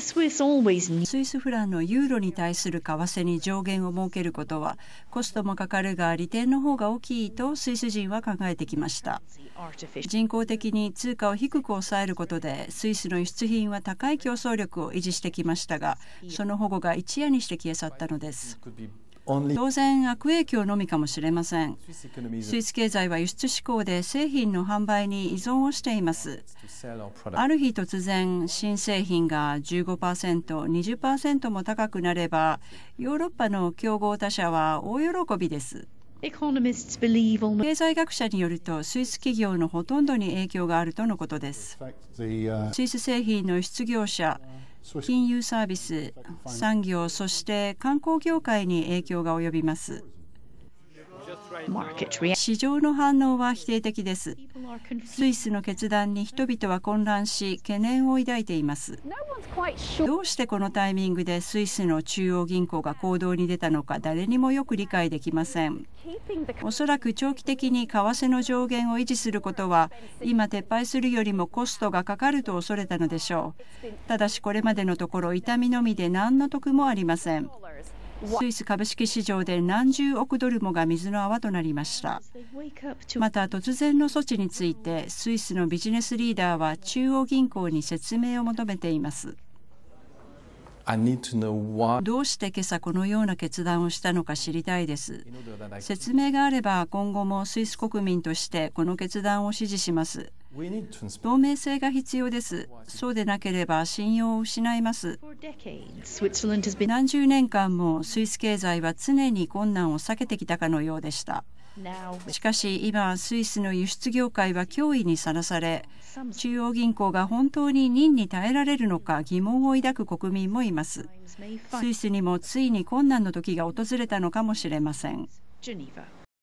スイスフランのユーロに対する為替に上限を設けることはコストもかかるが利点の方が大きいとスイス人は考えてきました人工的に通貨を低く抑えることでスイスの輸出品は高い競争力を維持してきましたがその保護が一夜にして消え去ったのです当然悪影響のみかもしれませんスイス経済は輸出志向で製品の販売に依存をしていますある日突然新製品が 15%20% も高くなればヨーロッパの競合他社は大喜びです経済学者によるとスイス企業のほとんどに影響があるとのことですスイス製品の失業者金融サービス産業そして観光業界に影響が及びます市場の反応は否定的です。スイスの決断に人々は混乱し、懸念を抱いています。どうしてこのタイミングでスイスの中央銀行が行動に出たのか、誰にもよく理解できません。おそらく長期的に為替の上限を維持することは、今撤廃するよりもコストがかかると恐れたのでしょう。ただし、これまでのところ、痛みのみで何の得もありません。スイス株式市場で何十億ドルもが水の泡となりましたまた突然の措置についてスイスのビジネスリーダーは中央銀行に説明を求めていますどうして今朝このような決断をしたのか知りたいです説明があれば今後もスイス国民としてこの決断を支持します透明性が必要です。そうでなければ信用を失います。何十年間もスイス経済は常に困難を避けてきたかのようでした。しかし今、スイスの輸出業界は脅威にさらされ、中央銀行が本当に任に耐えられるのか疑問を抱く国民もいます。スイスにもついに困難の時が訪れたのかもしれません。